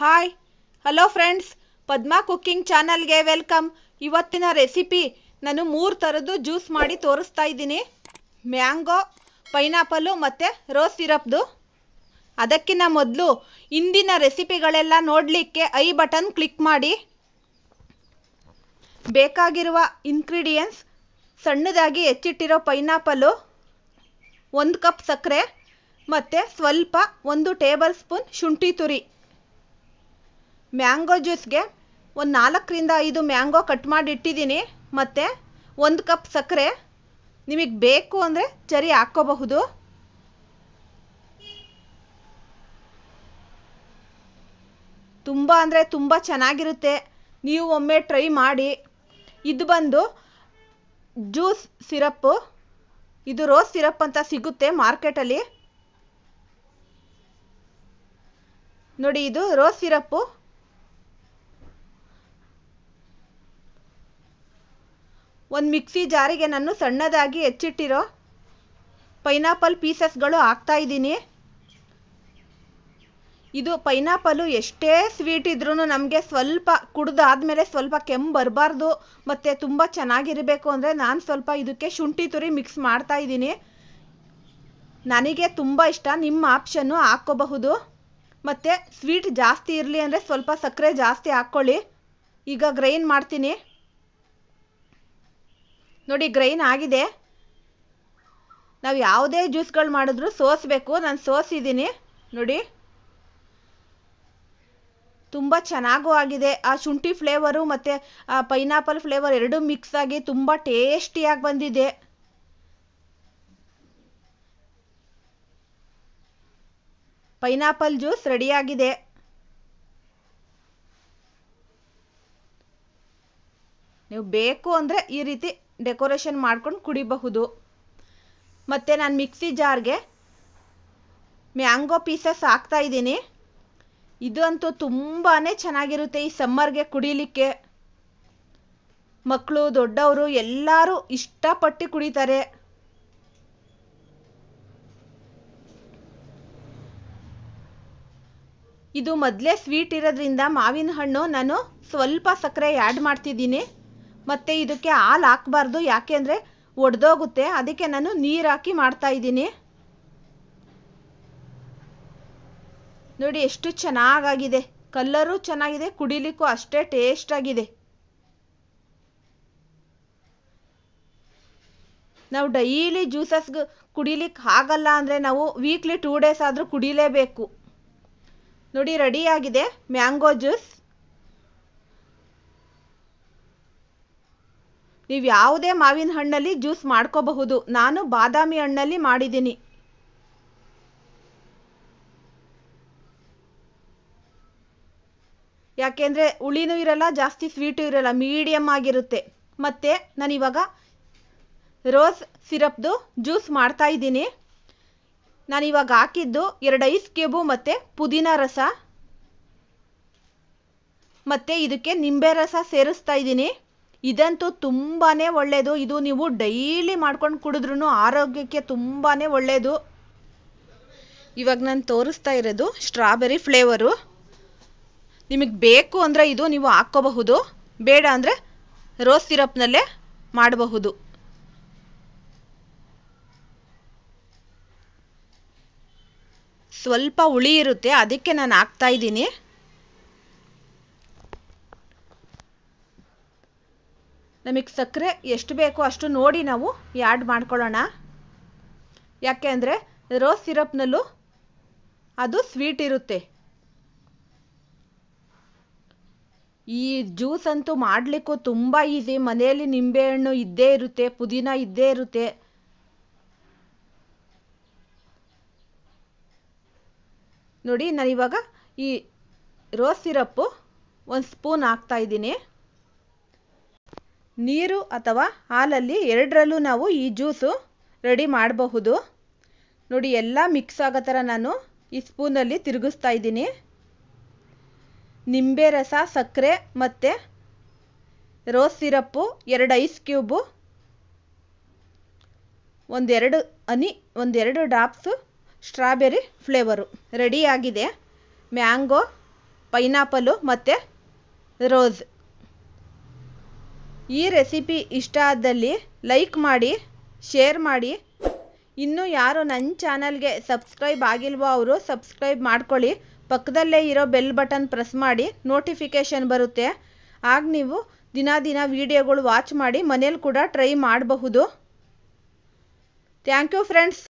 hi hello friends Padma cooking ಚಾನಲ್ಗೆ welcome ಇವತ್ತಿನ recipe ನಾನು ಮೂರು ಥರದ್ದು ಜ್ಯೂಸ್ ಮಾಡಿ ತೋರಿಸ್ತಾ ಇದ್ದೀನಿ ಮ್ಯಾಂಗೋ ಪೈನಾಪಲು ಮತ್ತು ರೋಸ್ ಸಿರಪ್ದು ಅದಕ್ಕಿಂತ ಮೊದಲು ಇಂದಿನ ರೆಸಿಪಿಗಳೆಲ್ಲ ನೋಡಲಿಕ್ಕೆ ಐ ಬಟನ್ ಕ್ಲಿಕ್ ಮಾಡಿ ಬೇಕಾಗಿರುವ ಇನ್ಗ್ರೀಡಿಯೆಂಟ್ಸ್ ಸಣ್ಣದಾಗಿ ಹೆಚ್ಚಿಟ್ಟಿರೋ ಪೈನಾಪಲು ಒಂದು ಕಪ್ ಸಕ್ಕರೆ ಮತ್ತು ಸ್ವಲ್ಪ ಒಂದು ಟೇಬಲ್ ಸ್ಪೂನ್ ಶುಂಠಿ ತುರಿ ಮ್ಯಾಂಗೋ ಜ್ಯೂಸ್ಗೆ ಒಂದು ನಾಲ್ಕರಿಂದ ಐದು ಮ್ಯಾಂಗೋ ಕಟ್ ಮಾಡಿ ಇಟ್ಟಿದ್ದೀನಿ ಮತ್ತು ಒಂದು ಕಪ್ ಸಕ್ಕರೆ ನಿಮಗೆ ಬೇಕು ಅಂದರೆ ಚರಿ ಹಾಕ್ಕೋಬಹುದು ತುಂಬ ಅಂದರೆ ತುಂಬ ಚೆನ್ನಾಗಿರುತ್ತೆ ನೀವು ಒಮ್ಮೆ ಟ್ರೈ ಮಾಡಿ ಇದು ಬಂದು ಜ್ಯೂಸ್ ಸಿರಪ್ಪು ಇದು ರೋಸ್ ಸಿರಪ್ ಅಂತ ಸಿಗುತ್ತೆ ಮಾರ್ಕೆಟಲ್ಲಿ ನೋಡಿ ಇದು ರೋಸ್ ಸಿರಪ್ಪು ಒಂದು ಮಿಕ್ಸಿ ಜಾರಿಗೆ ನಾನು ಸಣ್ಣದಾಗಿ ಹೆಚ್ಚಿಟ್ಟಿರೋ ಪೈನಾಪಲ್ ಪೀಸಸ್ಗಳು ಹಾಕ್ತಾ ಇದ್ದೀನಿ ಇದು ಪೈನಾಪಲು ಎಷ್ಟೇ ಸ್ವೀಟ್ ಇದ್ರೂ ನಮಗೆ ಸ್ವಲ್ಪ ಕುಡ್ದಾದ್ಮೇಲೆ ಸ್ವಲ್ಪ ಕೆಮ್ಮು ಬರಬಾರ್ದು ಮತ್ತು ತುಂಬ ಚೆನ್ನಾಗಿರಬೇಕು ಅಂದರೆ ನಾನು ಸ್ವಲ್ಪ ಇದಕ್ಕೆ ಶುಂಠಿ ತುರಿ ಮಿಕ್ಸ್ ಮಾಡ್ತಾ ಇದ್ದೀನಿ ನನಗೆ ತುಂಬ ಇಷ್ಟ ನಿಮ್ಮ ಆಪ್ಷನ್ನು ಹಾಕ್ಕೋಬಹುದು ಮತ್ತು ಸ್ವೀಟ್ ಜಾಸ್ತಿ ಇರಲಿ ಅಂದರೆ ಸ್ವಲ್ಪ ಸಕ್ಕರೆ ಜಾಸ್ತಿ ಹಾಕ್ಕೊಳ್ಳಿ ಈಗ ಗ್ರೈಂಡ್ ಮಾಡ್ತೀನಿ ನೋಡಿ ಗ್ರೈನ್ ಆಗಿದೆ ನಾವು ಯಾವುದೇ ಜ್ಯೂಸ್ಗಳು ಮಾಡಿದ್ರು ಸೋಸಬೇಕು ನಾನು ಸೋಸಿದ್ದೀನಿ ನೋಡಿ ತುಂಬ ಚೆನ್ನಾಗೂ ಆಗಿದೆ ಆ ಶುಂಠಿ ಫ್ಲೇವರು ಮತ್ತು ಆ ಪೈನಾಪಲ್ ಫ್ಲೇವರ್ ಎರಡೂ ಮಿಕ್ಸ್ ಆಗಿ ತುಂಬ ಟೇಸ್ಟಿಯಾಗಿ ಬಂದಿದೆ ಪೈನಾಪಲ್ ಜ್ಯೂಸ್ ರೆಡಿಯಾಗಿದೆ ನೀವು ಬೇಕು ಅಂದರೆ ಈ ರೀತಿ ಡೆಕೋರೇಷನ್ ಮಾಡ್ಕೊಂಡು ಕುಡಿಬಹುದು ಮತ್ತು ನಾನು ಮಿಕ್ಸಿ ಜಾರ್ಗೆ ಮ್ಯಾಂಗೋ ಪೀಸಸ್ ಹಾಕ್ತಾ ಇದ್ದೀನಿ ಇದಂತೂ ತುಂಬಾ ಚೆನ್ನಾಗಿರುತ್ತೆ ಈ ಸಮ್ಮರ್ಗೆ ಕುಡಿಲಿಕ್ಕೆ ಮಕ್ಕಳು ದೊಡ್ಡವರು ಎಲ್ಲರೂ ಇಷ್ಟಪಟ್ಟು ಕುಡಿತಾರೆ ಇದು ಮೊದಲೇ ಸ್ವೀಟ್ ಇರೋದ್ರಿಂದ ಮಾವಿನ ಹಣ್ಣು ನಾನು ಸ್ವಲ್ಪ ಸಕ್ಕರೆ ಆ್ಯಡ್ ಮಾಡ್ತಿದ್ದೀನಿ ಮತ್ತೆ ಇದಕ್ಕೆ ಹಾಲು ಹಾಕಬಾರ್ದು ಯಾಕೆ ಅಂದರೆ ಒಡೆದೋಗುತ್ತೆ ಅದಕ್ಕೆ ನಾನು ನೀರು ಹಾಕಿ ಮಾಡ್ತಾ ಇದ್ದೀನಿ ನೋಡಿ ಎಷ್ಟು ಚೆನ್ನಾಗಾಗಿದೆ ಕಲ್ಲರು ಚೆನ್ನಾಗಿದೆ ಕುಡಿಲಿಕ್ಕೂ ಅಷ್ಟೇ ಟೇಸ್ಟ್ ಆಗಿದೆ ನಾವು ಡೈಲಿ ಜ್ಯೂಸಸ್ ಕುಡಿಲಿಕ್ಕೆ ಆಗಲ್ಲ ಅಂದರೆ ನಾವು ವೀಕ್ಲಿ ಟೂ ಡೇಸ್ ಆದರೂ ಕುಡಿಲೇಬೇಕು ನೋಡಿ ರೆಡಿ ಆಗಿದೆ ಮ್ಯಾಂಗೋ ಜ್ಯೂಸ್ ನೀವು ಯಾವುದೇ ಮಾವಿನ ಹಣ್ಣಲ್ಲಿ ಜ್ಯೂಸ್ ಮಾಡ್ಕೋಬಹುದು ನಾನು ಬಾದಾಮಿ ಹಣ್ಣಲ್ಲಿ ಮಾಡಿದ್ದೀನಿ ಯಾಕೆಂದರೆ ಹುಳಿನೂ ಇರಲ್ಲ ಜಾಸ್ತಿ ಸ್ವೀಟು ಇರಲ್ಲ ಮೀಡಿಯಮ್ ಆಗಿರುತ್ತೆ ಮತ್ತು ನಾನಿವಾಗ ರೋಸ್ ಸಿರಪ್ದು ಜ್ಯೂಸ್ ಮಾಡ್ತಾ ಇದ್ದೀನಿ ನಾನಿವಾಗ ಹಾಕಿದ್ದು ಎರಡು ಐಸ್ ಕ್ಯೂಬು ಮತ್ತು ಪುದೀನ ರಸ ಮತ್ತು ಇದಕ್ಕೆ ನಿಂಬೆ ರಸ ಸೇರಿಸ್ತಾ ಇದ್ದೀನಿ ಇದಂತೂ ತುಂಬಾ ಒಳ್ಳೆಯದು ಇದು ನೀವು ಡೈಲಿ ಮಾಡ್ಕೊಂಡು ಕುಡಿದ್ರೂ ಆರೋಗ್ಯಕ್ಕೆ ತುಂಬಾ ಒಳ್ಳೆಯದು ಇವಾಗ ನಾನು ತೋರಿಸ್ತಾ ಇರೋದು ಸ್ಟ್ರಾಬೆರಿ ಫ್ಲೇವರು ನಿಮಗೆ ಬೇಕು ಅಂದರೆ ಇದು ನೀವು ಹಾಕ್ಕೋಬಹುದು ಬೇಡ ಅಂದರೆ ರೋಸ್ ಸಿರಪ್ನಲ್ಲೇ ಮಾಡಬಹುದು ಸ್ವಲ್ಪ ಹುಳಿ ಇರುತ್ತೆ ಅದಕ್ಕೆ ನಾನು ಹಾಕ್ತಾ ಇದ್ದೀನಿ ನಮಗೆ ಸಕ್ಕರೆ ಎಷ್ಟು ಬೇಕೋ ಅಷ್ಟು ನೋಡಿ ನಾವು ಆ್ಯಡ್ ಮಾಡ್ಕೊಳ್ಳೋಣ ಯಾಕೆ ಅಂದರೆ ರೋಸ್ ಸಿರಪ್ನಲ್ಲೂ ಅದು ಸ್ವೀಟ್ ಇರುತ್ತೆ ಈ ಜ್ಯೂಸ್ ಅಂತೂ ಮಾಡಲಿಕ್ಕೂ ತುಂಬ ಈಸಿ ಮನೆಯಲ್ಲಿ ನಿಂಬೆಹಣ್ಣು ಇದ್ದೇ ಇರುತ್ತೆ ಪುದೀನ ಇದ್ದೇ ಇರುತ್ತೆ ನೋಡಿ ನಾನಿವಾಗ ಈ ರೋಸ್ ಸಿರಪ್ಪು ಒಂದು ಸ್ಪೂನ್ ಹಾಕ್ತಾ ಇದ್ದೀನಿ ನೀರು ಅಥವಾ ಹಾಲಲ್ಲಿ ಎರಡರಲ್ಲೂ ನಾವು ಈ ಜ್ಯೂಸು ರೆಡಿ ಮಾಡಬಹುದು ನೋಡಿ ಎಲ್ಲ ಮಿಕ್ಸ್ ಆಗೋ ಥರ ನಾನು ಈ ಸ್ಪೂನಲ್ಲಿ ತಿರುಗಿಸ್ತಾ ಇದ್ದೀನಿ ನಿಂಬೆ ರಸ ಸಕ್ಕರೆ ಮತ್ತು ರೋಸ್ ಸಿರಪ್ಪು ಎರಡು ಐಸ್ ಕ್ಯೂಬು ಒಂದೆರಡು ಹನಿ ಒಂದೆರಡು ಡ್ರಾಪ್ಸು ಸ್ಟ್ರಾಬೆರಿ ಫ್ಲೇವರು ರೆಡಿಯಾಗಿದೆ ಮ್ಯಾಂಗೋ ಪೈನಾಪಲು ಮತ್ತು ರೋಸ್ ಈ ರೆಸಿಪಿ ಇಷ್ಟ ಆದಲ್ಲಿ ಲೈಕ್ ಮಾಡಿ ಶೇರ್ ಮಾಡಿ ಇನ್ನೂ ಯಾರು ನನ್ನ ಚಾನಲ್ಗೆ ಸಬ್ಸ್ಕ್ರೈಬ್ ಆಗಿಲ್ವೋ ಅವರು ಸಬ್ಸ್ಕ್ರೈಬ್ ಮಾಡ್ಕೊಳ್ಳಿ ಪಕ್ಕದಲ್ಲೇ ಇರೋ ಬೆಲ್ ಬಟನ್ ಪ್ರೆಸ್ ಮಾಡಿ ನೋಟಿಫಿಕೇಷನ್ ಬರುತ್ತೆ ಆಗ ನೀವು ದಿನ ದಿನ ವೀಡಿಯೋಗಳು ವಾಚ್ ಮಾಡಿ ಮನೇಲಿ ಕೂಡ ಟ್ರೈ ಮಾಡಬಹುದು ಥ್ಯಾಂಕ್ ಯು ಫ್ರೆಂಡ್ಸ್